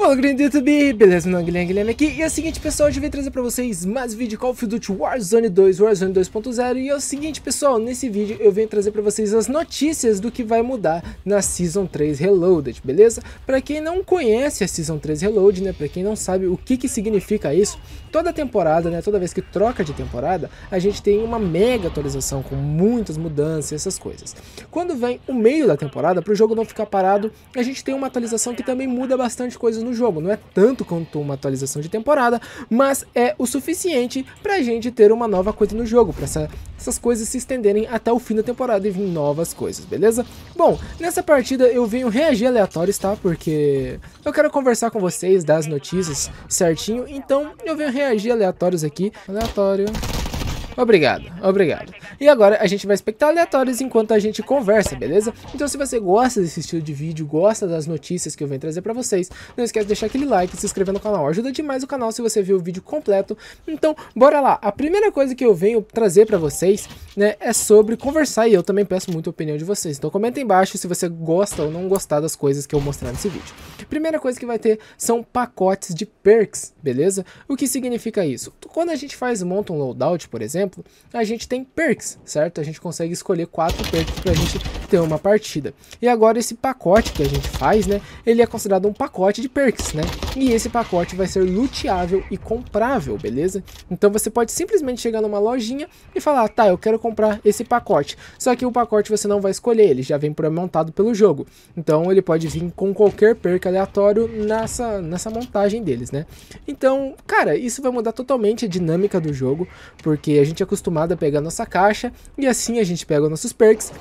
Fala grande do YouTube, beleza? Meu nome é Guilherme, Guilherme aqui E é o seguinte pessoal, hoje eu vim trazer pra vocês mais um vídeo de Call of Duty Warzone 2, Warzone 2.0 E é o seguinte pessoal, nesse vídeo eu venho trazer pra vocês as notícias do que vai mudar na Season 3 Reloaded, beleza? Pra quem não conhece a Season 3 Reloaded, né? Pra quem não sabe o que que significa isso Toda temporada, né? Toda vez que troca de temporada A gente tem uma mega atualização com muitas mudanças e essas coisas Quando vem o meio da temporada, pro jogo não ficar parado A gente tem uma atualização que também muda bastante coisas no no jogo. Não é tanto quanto uma atualização de temporada, mas é o suficiente para a gente ter uma nova coisa no jogo, para essa, essas coisas se estenderem até o fim da temporada e vir novas coisas, beleza? Bom, nessa partida eu venho reagir aleatórios, tá? Porque eu quero conversar com vocês, dar as notícias certinho, então eu venho reagir aleatórios aqui. Aleatório. Obrigado, obrigado. E agora a gente vai expectar aleatórios enquanto a gente conversa, beleza? Então se você gosta desse estilo de vídeo, gosta das notícias que eu venho trazer pra vocês, não esquece de deixar aquele like, se inscrever no canal, ajuda demais o canal se você viu o vídeo completo. Então, bora lá! A primeira coisa que eu venho trazer pra vocês, né, é sobre conversar e eu também peço muito a opinião de vocês. Então comenta embaixo se você gosta ou não gostar das coisas que eu mostrar nesse vídeo. Primeira coisa que vai ter são pacotes de perks, beleza? O que significa isso? Quando a gente faz monta um loadout, por exemplo, a gente tem perks, certo? A gente consegue escolher quatro perks para a gente ter uma partida. E agora esse pacote que a gente faz, né, ele é considerado um pacote de perks, né? E esse pacote vai ser luteável e comprável, beleza? Então você pode simplesmente chegar numa lojinha e falar, tá, eu quero comprar esse pacote. Só que o pacote você não vai escolher, ele já vem pré-montado pelo jogo. Então ele pode vir com qualquer perk aleatório nessa, nessa montagem deles, né? Então, cara, isso vai mudar totalmente a dinâmica do jogo, porque a gente é acostumado a pegar nossa caixa e assim a gente pega nossos perks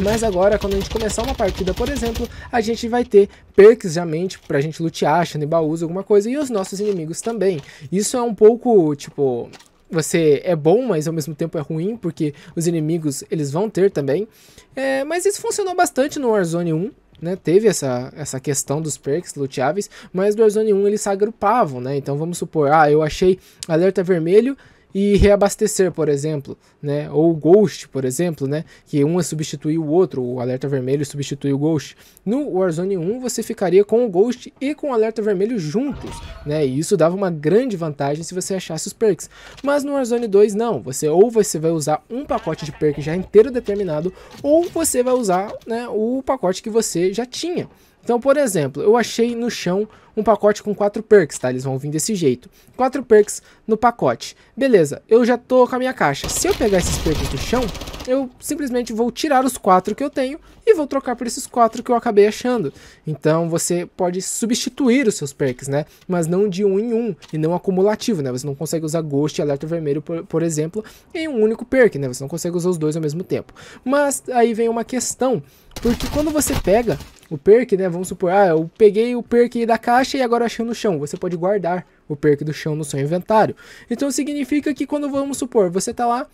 mas agora, quando a gente começar uma partida, por exemplo, a gente vai ter perks já mente pra gente lutear, achando baús, alguma coisa, e os nossos inimigos também. Isso é um pouco, tipo, você é bom, mas ao mesmo tempo é ruim, porque os inimigos eles vão ter também. É, mas isso funcionou bastante no Warzone 1. Né, teve essa, essa questão dos perks luteáveis, mas do Warzone 1 eles se agrupavam, né? Então vamos supor, ah, eu achei alerta vermelho, e reabastecer, por exemplo, né? Ou Ghost, por exemplo, né? Que um é substitui o outro, o alerta vermelho substitui o Ghost. No Warzone 1 você ficaria com o Ghost e com o alerta vermelho juntos, né? E isso dava uma grande vantagem se você achasse os perks. Mas no Warzone 2 não, você ou você vai usar um pacote de perk já inteiro determinado ou você vai usar, né, o pacote que você já tinha. Então, por exemplo, eu achei no chão um pacote com 4 perks, tá? Eles vão vir desse jeito. 4 perks no pacote. Beleza, eu já tô com a minha caixa. Se eu pegar esses perks do chão, eu simplesmente vou tirar os quatro que eu tenho e vou trocar por esses quatro que eu acabei achando. Então você pode substituir os seus perks, né? Mas não de um em um e não acumulativo, né? Você não consegue usar Ghost e Alerta Vermelho, por, por exemplo, em um único perk, né? Você não consegue usar os dois ao mesmo tempo. Mas aí vem uma questão, porque quando você pega o perk, né? Vamos supor, ah, eu peguei o perk da caixa e agora achei no chão. Você pode guardar o perk do chão no seu inventário. Então significa que quando vamos supor, você tá lá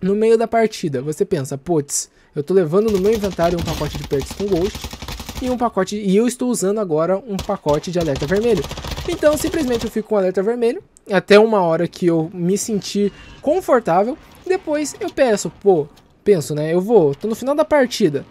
no meio da partida, você pensa, putz, eu estou levando no meu inventário um pacote de perks com Ghost e um pacote e eu estou usando agora um pacote de alerta vermelho. Então, simplesmente eu fico com alerta vermelho até uma hora que eu me sentir confortável. Depois eu peço, pô, penso, né? Eu vou, tô no final da partida.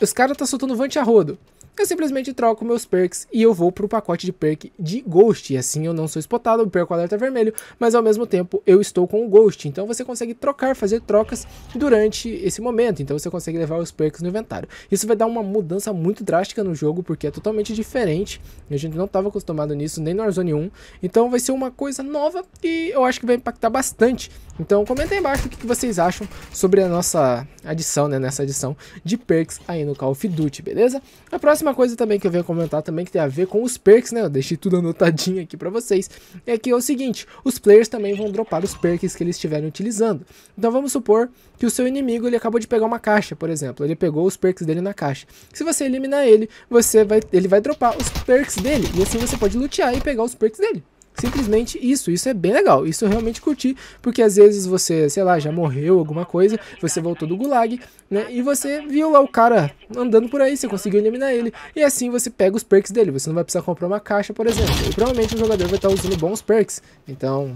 Os caras tá soltando vante a rodo eu simplesmente troco meus perks e eu vou pro pacote de perk de Ghost. E assim eu não sou espotado, eu perco o alerta é vermelho, mas ao mesmo tempo eu estou com o Ghost. Então você consegue trocar, fazer trocas durante esse momento. Então você consegue levar os perks no inventário. Isso vai dar uma mudança muito drástica no jogo, porque é totalmente diferente. A gente não estava acostumado nisso, nem no Warzone 1. Então vai ser uma coisa nova e eu acho que vai impactar bastante. Então comenta aí embaixo o que, que vocês acham sobre a nossa adição, né, nessa adição de perks aí no Call of Duty, beleza? A próxima próxima coisa também que eu venho comentar também, que tem a ver com os perks, né? Eu deixei tudo anotadinho aqui pra vocês. É que é o seguinte, os players também vão dropar os perks que eles estiverem utilizando. Então vamos supor que o seu inimigo ele acabou de pegar uma caixa, por exemplo. Ele pegou os perks dele na caixa. Se você eliminar ele, você vai, ele vai dropar os perks dele. E assim você pode lutear e pegar os perks dele. Simplesmente isso, isso é bem legal, isso eu realmente curti, porque às vezes você, sei lá, já morreu alguma coisa, você voltou do gulag, né, e você viu lá o cara andando por aí, você conseguiu eliminar ele, e assim você pega os perks dele, você não vai precisar comprar uma caixa, por exemplo, e provavelmente o jogador vai estar usando bons perks, então...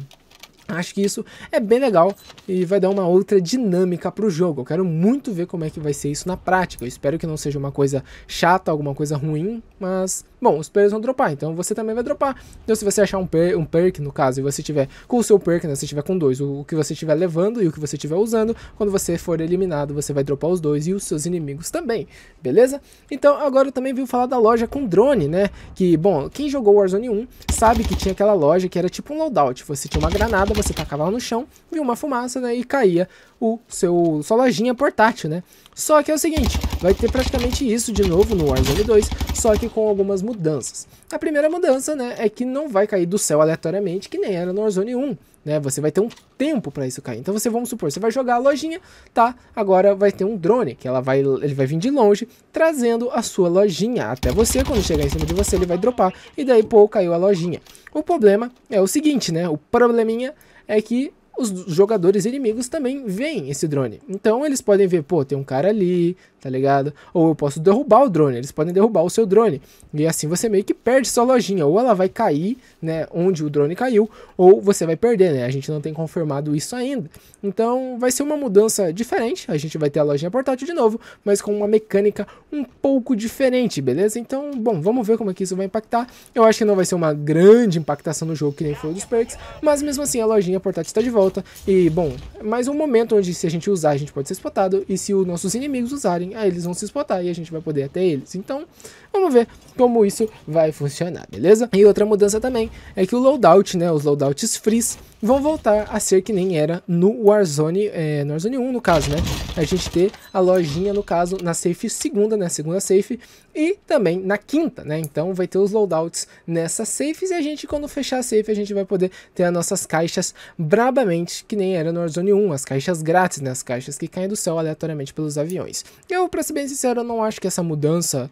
Acho que isso é bem legal e vai dar uma outra dinâmica para o jogo. Eu quero muito ver como é que vai ser isso na prática. Eu espero que não seja uma coisa chata, alguma coisa ruim, mas bom, os players vão dropar, então você também vai dropar. Então se você achar um, per um perk, no caso, e você tiver com o seu perk, né, se tiver com dois, o, o que você estiver levando e o que você estiver usando, quando você for eliminado, você vai dropar os dois e os seus inimigos também, beleza? Então agora eu também vi falar da loja com drone, né, que, bom, quem jogou Warzone 1 sabe que tinha aquela loja que era tipo um loadout, você tinha uma granada, você tacava ela no chão, viu uma fumaça, né, e caía o seu sua lojinha portátil, né? Só que é o seguinte, vai ter praticamente isso de novo no Warzone 2, só que com algumas mudanças. A primeira mudança, né, é que não vai cair do céu aleatoriamente, que nem era no Warzone 1, né? Você vai ter um tempo para isso cair. Então você vamos supor, você vai jogar a lojinha, tá? Agora vai ter um drone que ela vai ele vai vir de longe trazendo a sua lojinha até você, quando chegar em cima de você, ele vai dropar e daí pô, caiu a lojinha. O problema é o seguinte, né? O probleminha é que os jogadores inimigos também veem esse drone. Então eles podem ver, pô, tem um cara ali, tá ligado? Ou eu posso derrubar o drone, eles podem derrubar o seu drone. E assim você meio que perde sua lojinha, ou ela vai cair, né, onde o drone caiu, ou você vai perder, né? A gente não tem confirmado isso ainda. Então vai ser uma mudança diferente, a gente vai ter a lojinha portátil de novo, mas com uma mecânica um pouco diferente, beleza? Então, bom, vamos ver como é que isso vai impactar. Eu acho que não vai ser uma grande impactação no jogo que nem foi dos perks, mas mesmo assim a lojinha portátil está de volta. E, bom, é mais um momento onde se a gente usar, a gente pode ser explotado e se os nossos inimigos usarem, aí eles vão se exportar e a gente vai poder até eles. Então, vamos ver como isso vai funcionar, beleza? E outra mudança também é que o loadout, né, os loadouts frees, vão voltar a ser que nem era no Warzone, é, no Warzone 1 no caso, né? A gente ter a lojinha, no caso, na safe segunda, né? Segunda safe e também na quinta, né? Então vai ter os loadouts nessas safes e a gente, quando fechar a safe, a gente vai poder ter as nossas caixas brabamente, que nem era no Warzone 1, as caixas grátis, né? As caixas que caem do céu aleatoriamente pelos aviões. Eu, pra ser bem sincero, não acho que essa mudança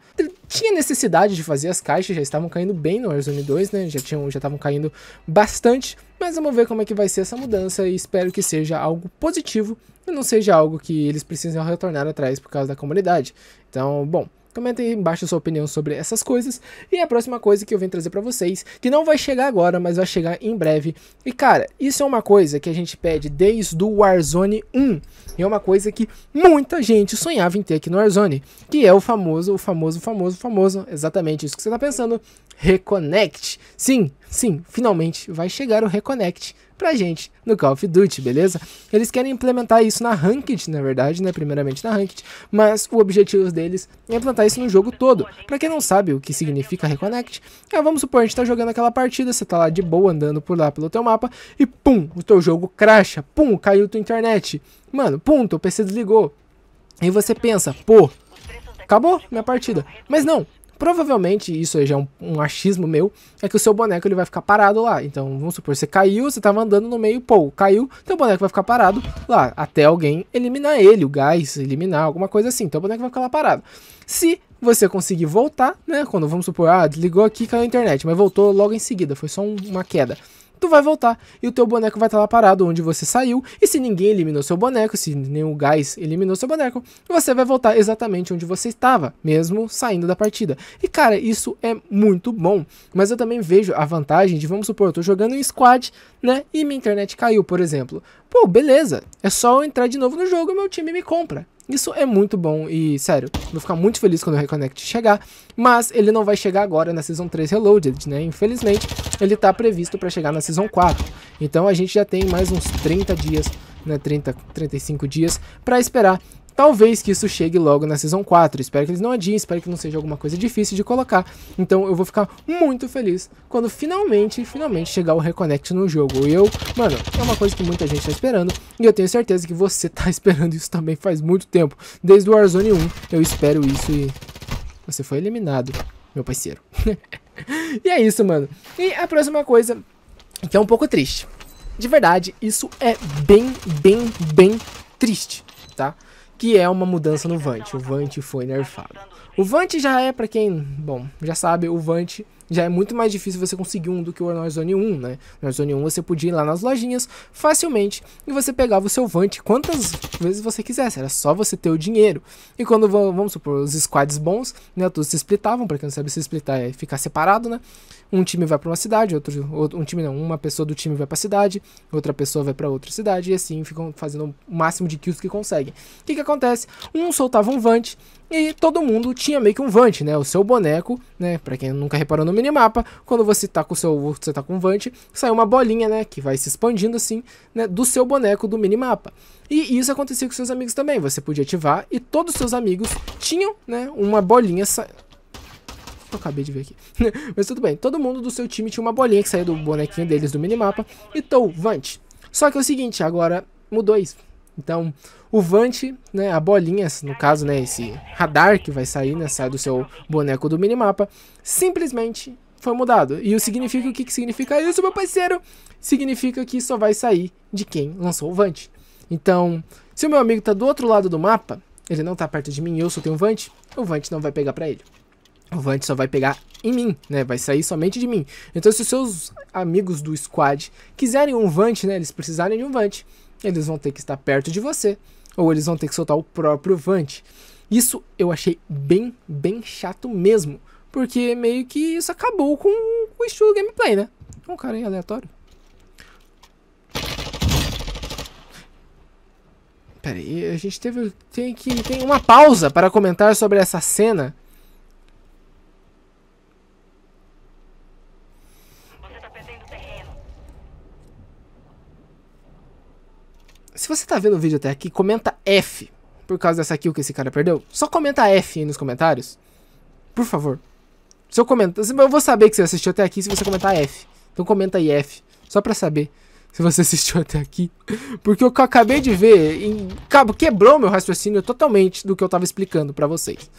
tinha necessidade de fazer as caixas, já estavam caindo bem no Warzone 2, né? Já tinham, já estavam caindo bastante, mas vamos ver como é que vai ser essa mudança e espero que seja algo positivo e não seja algo que eles precisem retornar atrás por causa da comunidade. Então, bom, Comenta aí embaixo a sua opinião sobre essas coisas. E a próxima coisa que eu venho trazer para vocês, que não vai chegar agora, mas vai chegar em breve. E cara, isso é uma coisa que a gente pede desde o Warzone 1. E é uma coisa que muita gente sonhava em ter aqui no Warzone, que é o famoso, o famoso, famoso, famoso, exatamente isso que você está pensando, Reconnect. Sim, sim, finalmente vai chegar o Reconnect pra gente no Call of Duty, beleza? Eles querem implementar isso na Ranked, na verdade, né? Primeiramente na Ranked, mas o objetivo deles é implantar isso no jogo todo. Pra quem não sabe o que significa Reconnect, é, vamos supor, a gente tá jogando aquela partida, você tá lá de boa andando por lá pelo teu mapa e pum, o teu jogo cracha, pum, caiu tua internet. Mano, ponto, o PC desligou. E você pensa, pô, acabou minha partida. Mas não, provavelmente, isso já é um, um, achismo meu, é que o seu boneco ele vai ficar parado lá. Então, vamos supor, você caiu, você tava andando no meio, pô, caiu, teu boneco vai ficar parado lá, até alguém eliminar ele, o gás, eliminar, alguma coisa assim. Então, o boneco vai ficar lá parado. Se você conseguir voltar, né, quando, vamos supor, ah, desligou aqui, caiu a internet, mas voltou logo em seguida, foi só um, uma queda tu vai voltar e o teu boneco vai estar tá lá parado onde você saiu. E se ninguém eliminou seu boneco, se nenhum gás eliminou seu boneco, você vai voltar exatamente onde você estava, mesmo saindo da partida. E cara, isso é muito bom. Mas eu também vejo a vantagem de, vamos supor, eu tô jogando em squad, né? E minha internet caiu, por exemplo. Pô, beleza, é só eu entrar de novo no jogo e meu time me compra. Isso é muito bom e, sério, vou ficar muito feliz quando o Reconnect chegar, mas ele não vai chegar agora na Season 3 Reloaded, né? Infelizmente, ele está previsto para chegar na Season 4. Então a gente já tem mais uns 30 dias, né, 30, 35 dias para esperar Talvez que isso chegue logo na Season 4. Espero que eles não adiem, espero que não seja alguma coisa difícil de colocar. Então eu vou ficar muito feliz quando finalmente, finalmente chegar o Reconnect no jogo. E eu, mano, é uma coisa que muita gente tá esperando. E eu tenho certeza que você tá esperando isso também faz muito tempo. Desde o Warzone 1 eu espero isso e... Você foi eliminado, meu parceiro. e é isso, mano. E a próxima coisa, que é um pouco triste. De verdade, isso é bem, bem, bem triste, tá? Que é uma mudança no Vant. O Vant foi nerfado. O Vant já é, pra quem, bom, já sabe, o Vant já é muito mais difícil você conseguir um do que o Warzone 1, né? No Warzone 1 você podia ir lá nas lojinhas facilmente e você pegava o seu Vant quantas vezes você quisesse, era só você ter o dinheiro. E quando, vamos supor, os squads bons, né, todos se splitavam, para quem não sabe se splitar é ficar separado, né? Um time vai para uma cidade, outro, outro, um time não, uma pessoa do time vai para cidade, outra pessoa vai para outra cidade e assim ficam fazendo o máximo de kills que conseguem. O que que acontece? Um soltava um vante e todo mundo tinha meio que um vante, né? O seu boneco, né? Para quem nunca reparou no minimapa, quando você tá com o seu, você tá com um vante, sai uma bolinha, né, que vai se expandindo assim, né, do seu boneco do minimapa. E isso acontecia com seus amigos também. Você podia ativar e todos os seus amigos tinham, né, uma bolinha eu acabei de ver aqui? Mas tudo bem, todo mundo do seu time tinha uma bolinha que saía do bonequinho deles do minimapa. Então, Vant. Só que é o seguinte, agora mudou isso. Então, o Vant, né, a bolinha, no caso, né, esse radar que vai sair, né, sai do seu boneco do minimapa, simplesmente foi mudado. E o significa o que, que significa isso, meu parceiro? Significa que só vai sair de quem lançou o Vant. Então, se o meu amigo está do outro lado do mapa, ele não está perto de mim e eu só tenho um Vant, o Vant não vai pegar para ele o Vant só vai pegar em mim, né? Vai sair somente de mim. Então, se os seus amigos do squad quiserem um Vant, né? Eles precisarem de um Vant, eles vão ter que estar perto de você. Ou eles vão ter que soltar o próprio Vant. Isso eu achei bem, bem chato mesmo. Porque meio que isso acabou com o estilo gameplay, né? É um cara aí aleatório. Pera aí, a gente teve. Tem, que, tem uma pausa para comentar sobre essa cena Se você tá vendo o vídeo até aqui, comenta F por causa dessa kill que esse cara perdeu. Só comenta F aí nos comentários. Por favor. Se eu comentar, eu vou saber que você assistiu até aqui se você comentar F. Então comenta aí F, só pra saber se você assistiu até aqui. Porque o que eu acabei de ver em, quebrou meu raciocínio totalmente do que eu tava explicando pra vocês.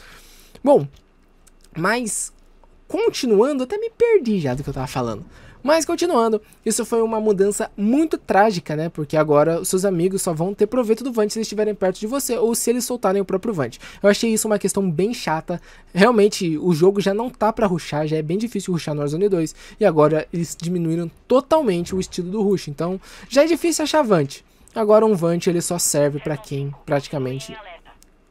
Bom, mas continuando, até me perdi já do que eu tava falando. Mas continuando, isso foi uma mudança muito trágica, né? Porque agora os seus amigos só vão ter proveito do Vant se eles estiverem perto de você ou se eles soltarem o próprio Vant. Eu achei isso uma questão bem chata. Realmente, o jogo já não tá para ruxar, já é bem difícil ruxar no Warzone 2 e agora eles diminuíram totalmente o estilo do rush. Então, já é difícil achar Vant. Agora um Vant ele só serve para quem praticamente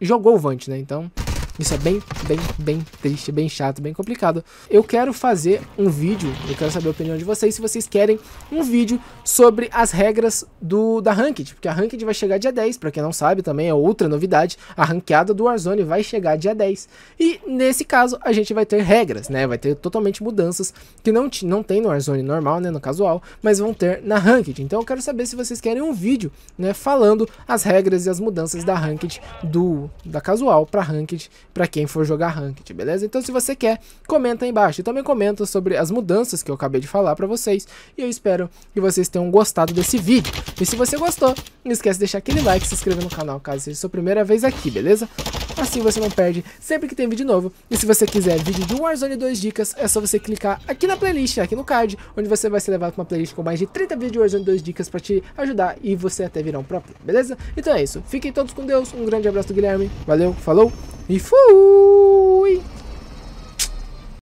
jogou o Vant, né? Então, isso é bem, bem, bem triste, bem chato, bem complicado. Eu quero fazer um vídeo, eu quero saber a opinião de vocês, se vocês querem um vídeo sobre as regras do da Ranked, porque a Ranked vai chegar dia 10, pra quem não sabe também é outra novidade, a ranqueada do Warzone vai chegar dia 10. E nesse caso a gente vai ter regras, né? Vai ter totalmente mudanças que não, não tem no Warzone normal, né, no casual, mas vão ter na Ranked. Então eu quero saber se vocês querem um vídeo, né, falando as regras e as mudanças da Ranked do da casual para Ranked para quem for jogar ranked, beleza? Então se você quer, comenta aí embaixo. E também comenta sobre as mudanças que eu acabei de falar para vocês. E eu espero que vocês tenham gostado desse vídeo. E se você gostou, não esquece de deixar aquele like, se inscrever no canal caso seja a sua primeira vez aqui, beleza? assim você não perde sempre que tem vídeo novo. E se você quiser vídeo de Warzone 2 dicas, é só você clicar aqui na playlist, aqui no card, onde você vai ser levado para uma playlist com mais de 30 vídeos de Warzone 2 dicas para te ajudar e você até virar um próprio, beleza? Então é isso, fiquem todos com Deus, um grande abraço do Guilherme, valeu, falou e fui!